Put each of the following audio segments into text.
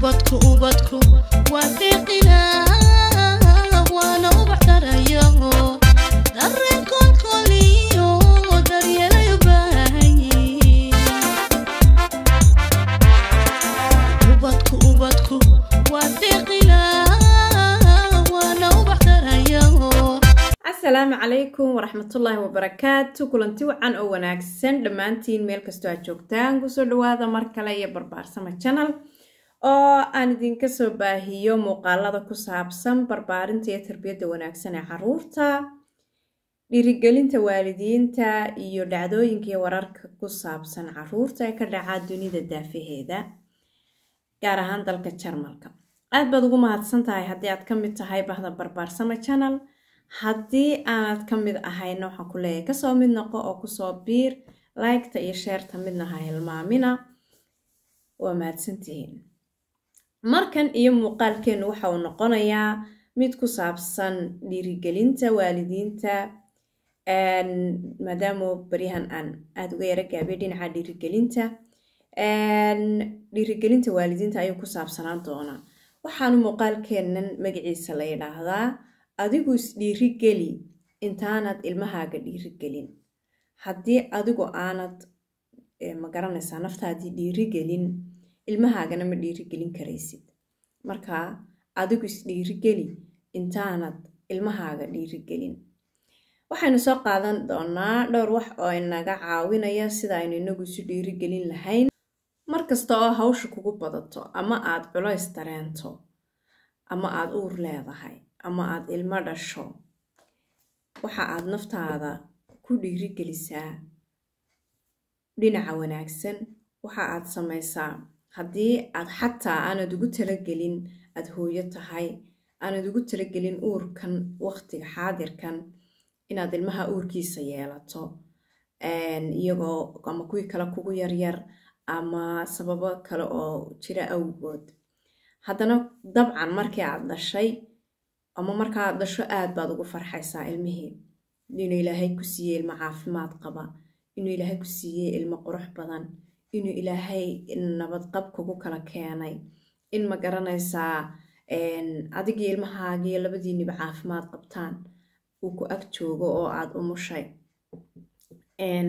asalaamu calaykum waraxmatullaahi wabarakaatu kulanti wacan oo wanaagsan dhammaantiin meel kastoo aad joogtaan kusoo dhawaada mar kale iyo barbaarsama janal oo aan idinka soo baahiyo muuqaalada ku saabsan barbaarinta iyo tarbiyadda wanaagsan ee caruurta dhiirigelinta waalidiinta iyo dhacdooyinka iyo wararka ku saabsan caruurta ee ka dhacaa dunida daafaheeda gaar ahaan dalka jarmalka aad baad ugu mahadsan tahay haddii aad ka mid tahay bahda barbaarsama janal haddii aanad ka mid ahayna waxaan ku leeyahay kasoo mid noqo oo kusoo biir laygta iyo sheerta midna ha hilmaamina waa mahadsantihiin markan iyo muuqaalkeennu waxa uu noqonayaa mid ku saabsan dhiirigelinta waalidiinta maadaama baryahan aan aada uga yaro gaabiyay dhinaca dhiirigelinta dhiirigelinta waalidiinta ayuu ku saabsanaan doonaa waxaanu muuqaalkeennan magiciisa la yidhaahdaa adigu isdhiirigeli intaanad ilmahaaga dhiirigelin haddii adigu aanad magaranaysaa naftaadii dhiirigelin ilmahaagana ma dhiirigelin karaysid markaa adigu isdhiirigeli intaanad ilmahaaga dhiirigelin waxaynu soo qaadan doonaa dhowr wax oo inaga caawinaya sida aynu inagu isu dhiirigelin lahayn markasta oo hawsha kugu badato ama aad culays dareento ama aad uur leedahay ama aad ilmo dhasho waxa aad naftaada ku dhiirigelisaa dhinaca wanaagsan waxa aad samaysaa haddii aad xataa aanad ugu talagelin aad hooyo tahay aanad ugu talagelin uurkan waqtiga xaadirkan inaad ilmaha uurkiisa yeelato iyagoo ama kuwii kale kugu yaryar ama sababo kale oo jira awgood haddana dabcan markii aad dhashay ama markaa aad dhasho aad baad ugu farxaysaa ilmihii inuu ilaahay ku siiyey ilmo caafimaad qaba inuu ilaahay ku siiyey ilmo qurux badan inuu ilaahay nabadqab kugu kala keenay in ma garanaysaa adigii ilmahaagii labadiiniba caafimaad qabtaan uu ku ag joogo oo aad umushay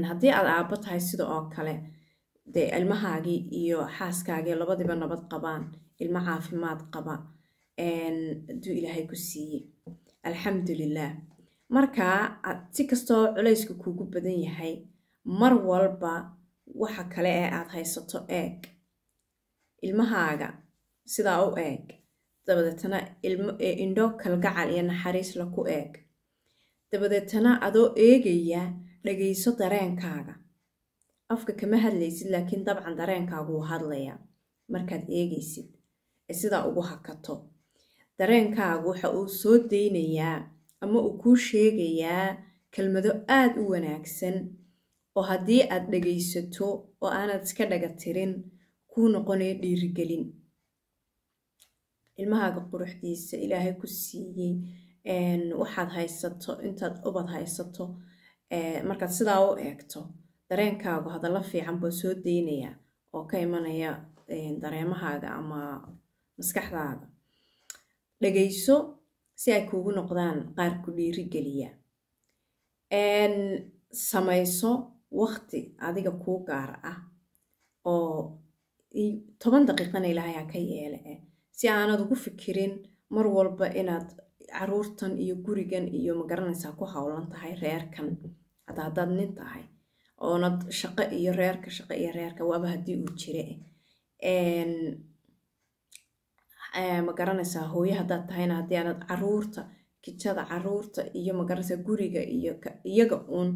haddii aad aabo tahay sida oo kale dee ilmahaagii iyo xaaskaagii labadiiba nabad qabaan ilmo caafimaad qaba aduu ilaahay ku siiye alxamdulilah marka si kastoo culayska kuugu badan yahay mar walba waxa kale ee aad haysato eeg ilmahaaga sidaa u eeg dabadeetana e, indho kalgacal iyo naxariisla ku eeg dabadeetana adoo eegaya dhagayso dareenkaaga afka kama hadlaysid laakiin dabcan dareenkaagu uu hadlayaa markaad eegaysid ee sidaa ugu hakato dareenkaagu waxa uu soo daynayaa ama uu kuu sheegayaa kelmado aad u wanaagsan oo haddii aad dhegaysato oo aanad iska dhagatirin kuu noqonaya dhiirigelin ilmahaaga quruxdiisa ilaahay ku siiyey waxaad haysato intaad ubad haysato markaad sidaa u eegto dareenkaagu hadalla fiican baa soo daynaya oo ka imanaya dareemahaaga ama maskaxdaada dhegayso si ay kuugu noqdaan qaar ku dhiirigeliya samayso waqti adiga kuu gaar ah oo toban daqiiqana ilaahay ha ka yeele eh si aanad ugu fikirin mar walba inaad caruurtan iyo gurigan iyo magaranaysaa ku howlan tahay reerkan hada nin tahay oonad shaqo iyo reerka shaqo iyo reerka waaba haddii uu jire eh, eh, magaranaysaa hooyo haddaad tahayna haddii aanad caruurta kijada caruurta iyo magaranaysaa guriga iyo iyaga uun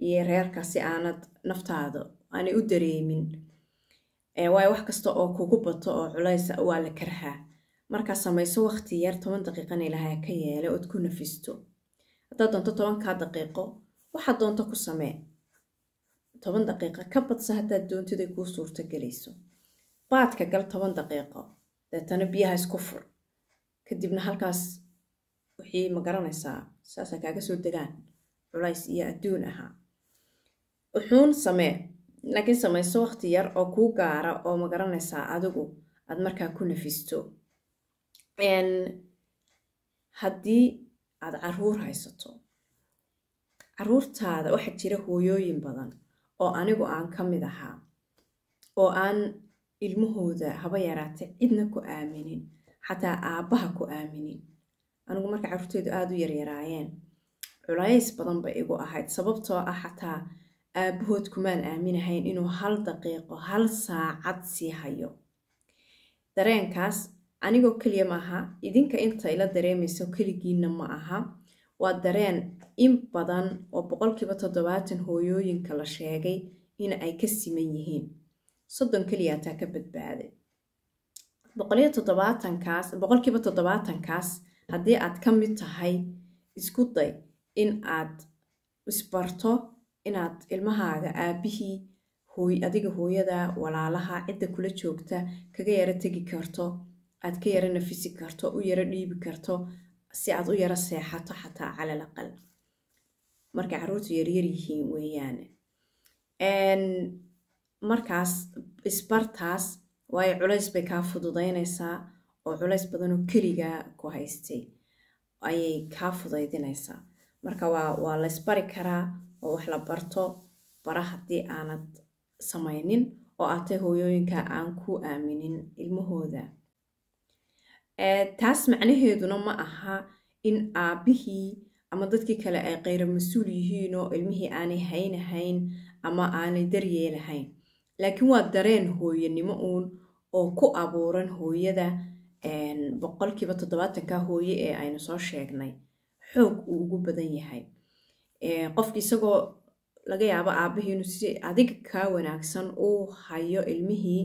iyo reerka si aanad naftaada aanay u dareemin eh, waayo wax kasta oo kugu bato oo culaysa waa la karhaa markaa samayso waqti yar toban daqiiqan ilahay ka yeela ood ku nafisto haddaad doonto tobankaa daqiiqo waxaad doonto ku samee toban daqiiqo ka badsa haddaad doontid kuu suurto gelayso baadka gal toban daqiiqo deetana biyaha isku fur kadibna halkaas wixii ma garanaysaa saasaa kaaga soo degaan culays iyo adduun ahaa wuxuun samee laakiin samayso wakhti yar oo kuu gaara oo magaranaysaa adigu aad markaa ku nafisto haddii aad caruur haysato caruurtaada waxaa jira hooyooyin badan oo anigu aan ka mid ahaa oo aan ilmahooda haba yaraate cidna ku aaminin xataa aabbaha ku aaminin anigu marka carruurteydu aad u yaryaraayeen culays badan bay igu ahayd sababtoo ah xataa aabahood kumaan aaminahayn inuu hal daqiiqo hal saacad sii hayo dareenkaas anigoo keliya ma aha idinka inta ila dareemayso keligiinna ma aha waa dareen in badan oo boqolkiiba toddobaatan hooyooyinka la sheegay in ay ka siman yihiin soddon keliya ataa ka badbaaday boqolkiiba toddobaatankaas haddii aad ka mid tahay isku day in aad isbarto inaad ilmahaaga aabihii adiga hooyada walaalaha cidda kula joogta kaga yara tegi karto aad ka yara nafisi karto u yara dhiibi karto si aad u yara seexato xataa calal aqal caruurtu yaryar yihiin weeyaane markaas isbartaas waayo culays bay kaa fududaynaysaa oo culays badanoo keligaa ku haystay ayay kaa fudaydinaysaa marka waa la ysbari karaa oo wax la barto bara haddii aanad samaynin oo aad hooyooyinka aan ku aaminin ilmahooda taas macnaheeduna ma aha in aabbihii ama dadkii kale ay kheyra mas-uul yihiin oo ilmihii aanay haynahayn ama aanay daryeelahayn laakiin waa dareen hooyanimo uun oo ku abuuran hooyada boqolkiiba toddobaatanka hooye ee aynu soo sheegnay xoog uu ugu badan yahay Eh, qofka isagoo laga yaabo aabahii inuu si adiga kaa wanaagsan uu hayo ilmihii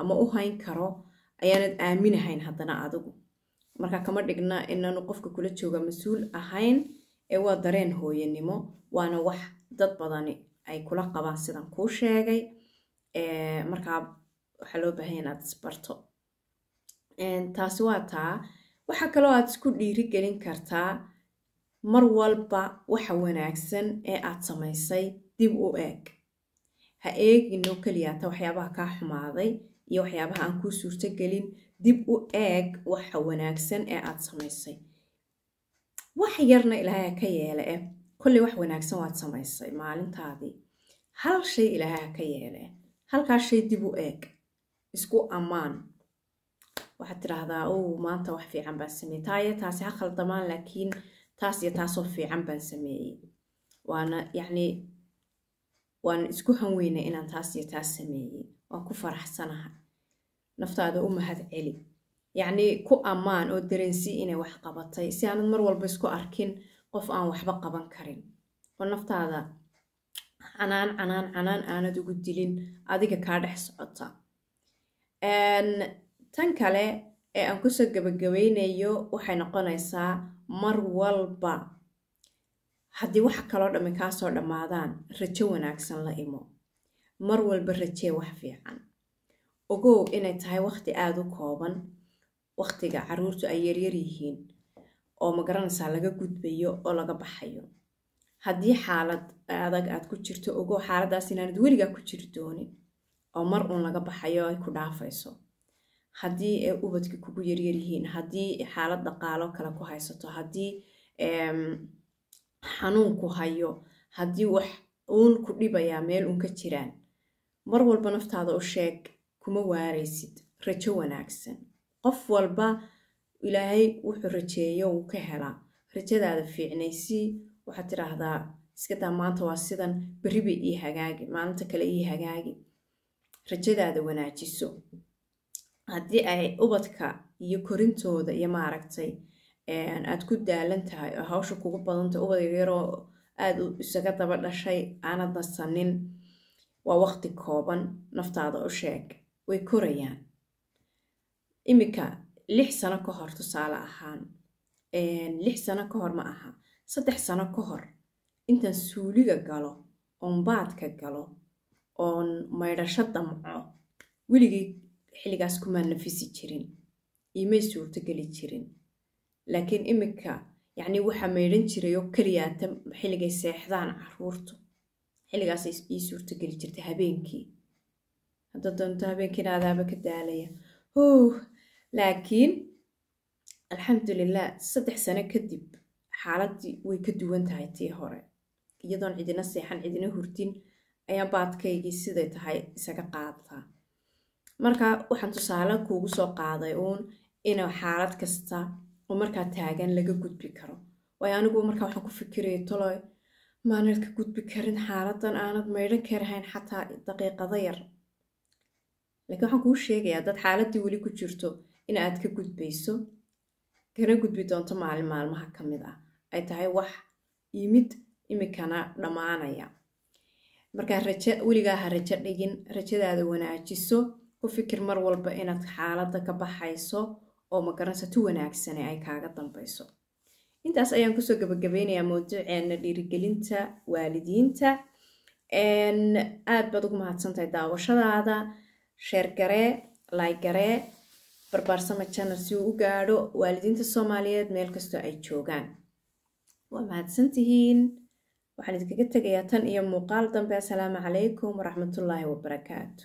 ama u hayn karo ayaanad aaminahayn haddana adigu marka kama dhigna inaanu qofka kula jooga mas-uul ahayn ee waa dareen hooyanimo waana wax dad badani ay kula qabaan sidan kuu sheegay eh, markaa waxaa loo baahanya inaad isbarto eh, taasi waa taa waxaa kaloo aad isku dhiirigelin kartaa mar walba waxa wanaagsan ee aad samaysay dib u eeg ha eegino keliyaata waxyaabaha kaa xumaaday iyo waxyaabaha aan kuu suurtogelin dib u eeg waxa wanaagsan ee aad samaysay wax yarna ilaahay ha ka yeele eh kolley wax wanaagsan waad samaysay maalintaadii hal shay ilaahay ka yeele eh shay dib u eeg isku ammaan waxaad tidhaahdaa o maanta wax fiican baa sameey taaye taasi ha khaldamaan laakiin taas iyo taasoo fiican baan sameeyey waana yacni waan isku hanweynay inaan taas iyo taas sameeyey waan ku faraxsanahay naftaada u mahad celi yacni ku ammaan oo dareensii inay wax qabatay si aanad mar walba isku arkin qof aan waxba qaban karin oo naftaada canaan canaan canaan aanad ugu dilin adiga kaa dhex socota tan kale ee aan kusoo gabagabeynayo waxay noqonaysaa mar walba haddii wax kaloo dhammi kaasoo dhammaadaan rajo wanaagsan la imo mar walba rajee wax fiican ogow inay tahay wakhti aada u kooban wakhtiga caruurtu ay yaryar yihiin oo magaranaysaa laga gudbayo oo laga baxayo haddii xaalad adag aad ku jirto ogow xaaladdaas inaanad weligaa ku jiri doonin oo mar uun laga baxayo ay ku dhaafayso haddii ubadka kugu yaryaryihiin haddii xaalad dhaqaalo kale ku haysato haddii xanuunku hayo haddii wax uun ku dhibayaa meel uun ka jiraan mar walba naftaada u sheeg kuma waaraysid rajo wanaagsan qof walba ilaahay wuxuu rajeeyo wuu ka helaa rajadaada fiicnaysi waxaad tidhaahdaa iskadaa maanta waa sidan berri bay ii hagaagi maalinta kale ii hagaagi rajadaada wanaajiso haddii ay ubadka iyo korintooda iyo maaragtay aad ku daalan tahay oo hawsha kugu badantahy ubad yaryaroo aada isaga daba dhashay aanad nasanin waa waqti kooban naftaada u sheeg way korayaan iminka lix sano ka hor tusaale ahaan lix sano ka hor ma aha saddex sano ka hor intaan suuliga galo oon baadka galo oon maydhasho damco weligii xilligaas kumaa nafisi jirin imay suurtogeli jirin laakiin imika yacnii waxa maydhan jiray oo keliyaata xilligay seexdaan caruurtu xilligaas ii suurtogeli jirtay habeenkii hadda doonto habeenkiina adaaba ka daalaya hooh laakiin alxamdulilah saddex sano kadib xaaladdii way ka duwan tahay tii hore iyadoon cidina seexan cidina hurdin ayaan baadkaygii siday tahay isaga qaadaa marka waxaan tusaale kuugu soo qaaday uun in xaalad kasta oo markaa taagan laga gudbi karo waayo anigu marka waxaan ku fikirayay toloy maanaad ka gudbi karin xaaladan aanad maydhan karahayn xataa daqiiqada yar laakiin waxaan kuu sheegayaa dad xaaladii weli ku jirto in aad ka gudbayso kana gudbi doonto maalin maalmaha ka mid ah ay tahay wax yimid imikana dhammaanaya markaa raje weligaa ha rajo dhigin rajadaada wanaajiso ku fikir mar walba inaad xaaladda ka baxayso oo magaransato wanaagsane ay kaaga dambayso intaas ayaan kusoo gabagabeynayaa mawduuceena dhiirigelinta waalidiinta aad baad ugu mahadsantahay daawashadaada sheergaree laygaree barbaarsama janal si uu u gaadho waalidiinta soomaaliyeed meel kastoo ay joogaan waa mahadsantihiin waxaan idinkaga tegayaa tan iyo muuqaal dambe asalaamu calaykum waraxmatullaahi wabarakaatu